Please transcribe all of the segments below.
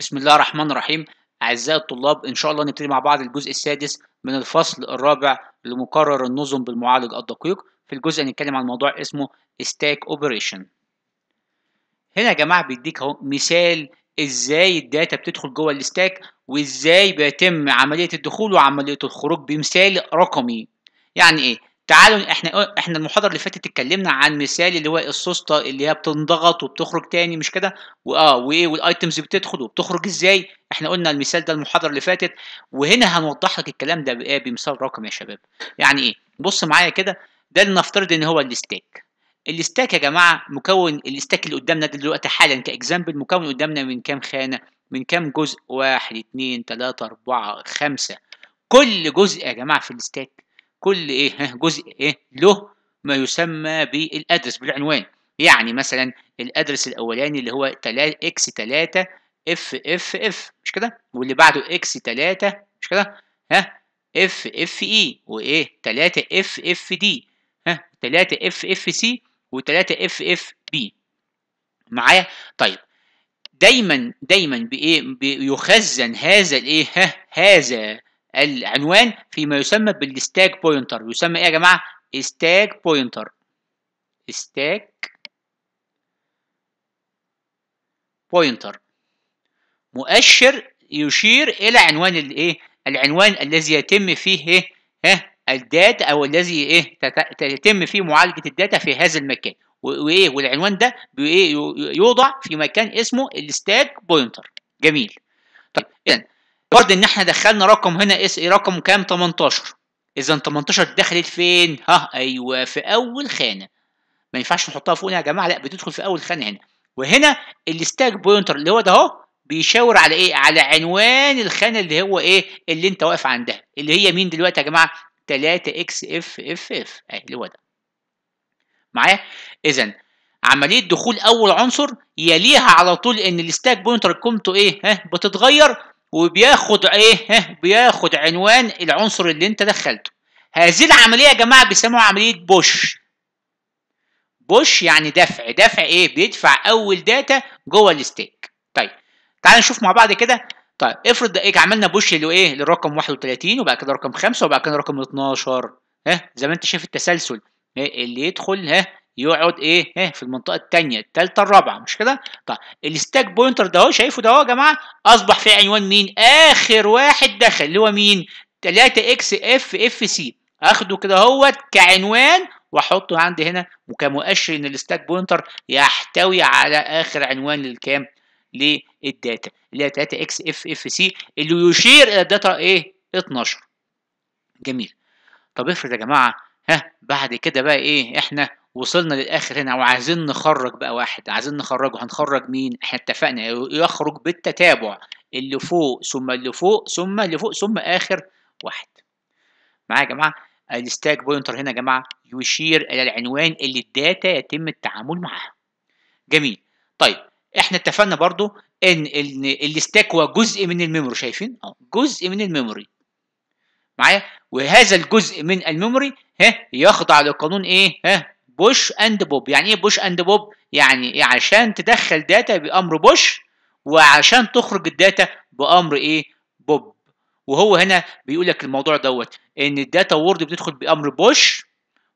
بسم الله الرحمن الرحيم أعزائي الطلاب إن شاء الله نبتدي مع بعض الجزء السادس من الفصل الرابع لمقرر النظم بالمعالج الدقيق في الجزء هنتكلم عن موضوع اسمه ستاك اوبريشن هنا يا جماعة بيديك اهو مثال ازاي الداتا بتدخل جوه الستاك وازاي بيتم عملية الدخول وعملية الخروج بمثال رقمي يعني ايه تعالوا احنا احنا المحاضره اللي فاتت اتكلمنا عن مثال اللي هو السوسته اللي هي بتنضغط وبتخرج تاني مش كده واه وايه والايتمز بتدخل وبتخرج ازاي احنا قلنا المثال ده المحاضره اللي فاتت وهنا هنوضح لك الكلام ده بايه بمثال رقم يا شباب يعني ايه بص معايا كده ده اللي نفترض ان هو الاستاك الاستاك يا جماعه مكون الاستاك اللي قدامنا دلوقتي حالا كاكزامبل مكون قدامنا من كام خانه من كام جزء واحد اتنين تلاته اربعه خمسه كل جزء يا جماعه في الاستاك كل ايه جزء ايه له ما يسمى بالادرس بالعنوان يعني مثلا الادرس الاولاني اللي هو اكس 3 اف اف اف مش كده واللي بعده اكس 3 مش كده ها اف اف اي وايه 3 اف اف دي ها 3 اف اف سي و3 اف اف بي معايا طيب دايما دايما بايه بيخزن هذا الايه ها هذا العنوان فيما يسمى بالستاك بوينتر يسمى ايه يا جماعه ستاك بوينتر ستاك بوينتر مؤشر يشير الى عنوان الايه العنوان الذي يتم فيه ايه ها الداتا او الذي ايه تتم فيه معالجه الداتا في هذا المكان وايه والعنوان ده بايه يوضع في مكان اسمه الستاك بوينتر جميل طيب اذا برضه ان احنا دخلنا رقم هنا اس اي رقم كام 18 اذا 18 دخلت فين ها ايوه في اول خانه ما ينفعش نحطها فوق يا جماعه لا بتدخل في اول خانه هنا وهنا الستاك بوينتر اللي هو ده اهو بيشاور على ايه على عنوان الخانه اللي هو ايه اللي انت واقف عندها اللي هي مين دلوقتي يا جماعه 3 اكس اف اف اف اهي اللي هو ده معايا اذا عمليه دخول اول عنصر يليها على طول ان الستاك بوينتر قيمته ايه ها بتتغير وبياخد ايه بياخد عنوان العنصر اللي انت دخلته هذه العمليه يا جماعه بيسموها عمليه بوش بوش يعني دفع دفع ايه بيدفع اول داتا جوه الستيك طيب تعال نشوف مع بعض كده طيب افرض ايه عملنا بوش اللي ايه للرقم 31 وبعد كده رقم 5 وبعد كده رقم 12 ها زي ما انت شايف التسلسل إيه، اللي يدخل ها يقعد ايه ها إيه، في المنطقه الثانيه الثالثه الرابعه مش كده طب الستاك بوينتر ده اهو شايفه ده اهو يا جماعه اصبح في عنوان مين اخر واحد دخل اللي هو مين 3 اكس اف اف سي اخده كده اهوت كعنوان واحطه عندي هنا كمؤشر ان الستاك بوينتر يحتوي على اخر عنوان للكام للداتا اللي هي 3 اكس اف اف سي اللي يشير الى الداتا ايه 12 جميل طب افرض يا جماعه ها بعد كده بقى ايه احنا وصلنا للاخر هنا وعايزين نخرج بقى واحد عايزين نخرجه هنخرج مين احنا اتفقنا يخرج بالتتابع اللي فوق ثم اللي فوق ثم اللي فوق ثم اخر واحد معايا يا جماعه الستاك بوينتر هنا يا جماعه يشير الى العنوان اللي الداتا يتم التعامل معاها جميل طيب احنا اتفقنا برضو ان الستاك هو جزء من الميموري شايفين اه جزء من الميموري معايا وهذا الجزء من الميموري ها يخضع لقانون ايه ها بوش اند بوب يعني ايه بوش اند بوب يعني إيه عشان تدخل داتا بامر بوش وعشان تخرج الداتا بامر ايه بوب وهو هنا بيقول لك الموضوع دوت ان الداتا وورد بتدخل بامر بوش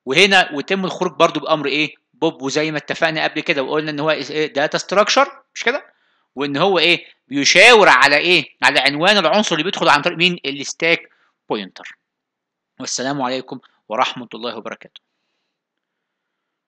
وهنا وتم الخروج برضو بامر ايه بوب وزي ما اتفقنا قبل كده وقلنا ان هو إيه داتا ستراكشر مش كده وان هو ايه بيشاور على ايه على عنوان العنصر اللي بيدخل عن طريق مين الستاك بوينتر والسلام عليكم ورحمه الله وبركاته